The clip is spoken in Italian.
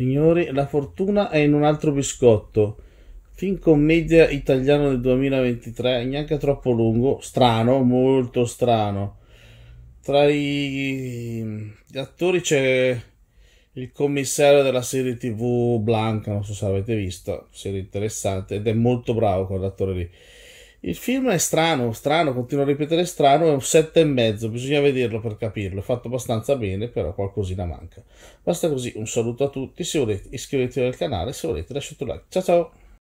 Signori, la fortuna è in un altro biscotto. Fin commedia italiano del 2023, neanche troppo lungo, strano, molto strano. Tra i... gli attori c'è il commissario della serie TV Blanca, non so se l'avete visto, serie interessante, ed è molto bravo quell'attore lì. Il film è strano, strano, continuo a ripetere strano, è un sette e mezzo, bisogna vederlo per capirlo, è fatto abbastanza bene, però qualcosina manca. Basta così, un saluto a tutti, se volete iscrivetevi al canale, se volete lasciate un like. Ciao ciao!